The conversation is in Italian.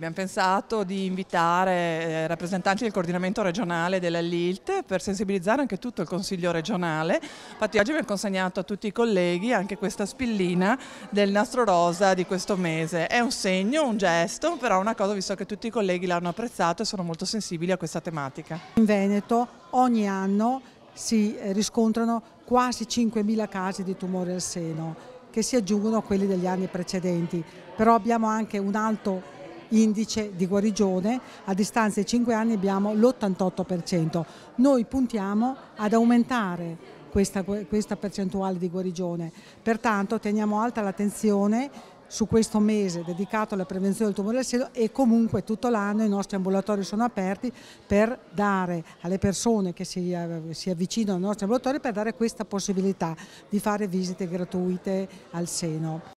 Abbiamo pensato di invitare eh, rappresentanti del coordinamento regionale della LILT per sensibilizzare anche tutto il Consiglio regionale. Infatti oggi abbiamo consegnato a tutti i colleghi anche questa spillina del nastro rosa di questo mese. È un segno, un gesto, però una cosa visto che tutti i colleghi l'hanno apprezzato e sono molto sensibili a questa tematica. In Veneto ogni anno si eh, riscontrano quasi 5.000 casi di tumore al seno che si aggiungono a quelli degli anni precedenti, però abbiamo anche un alto indice di guarigione, a distanza di 5 anni abbiamo l'88%. Noi puntiamo ad aumentare questa, questa percentuale di guarigione, pertanto teniamo alta l'attenzione su questo mese dedicato alla prevenzione del tumore del seno e comunque tutto l'anno i nostri ambulatori sono aperti per dare alle persone che si, eh, si, avvicinano ai nostri ambulatori per dare questa possibilità di fare visite gratuite al seno.